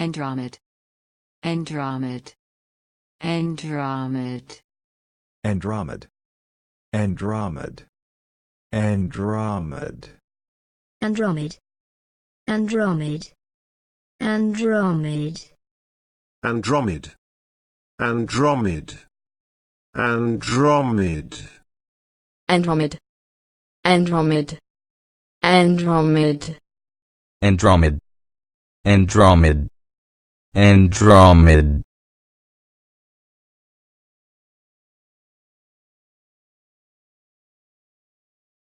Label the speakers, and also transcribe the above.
Speaker 1: Andromed, Andromed, Andromed,
Speaker 2: Andromed, Andromed,
Speaker 3: Andromed,
Speaker 1: Andromed, Andromed, Andromed,
Speaker 3: Andromed, Andromed, Andromed,
Speaker 1: Andromed, Andromed, Andromed,
Speaker 4: Andromed, Andromeda. Andromed.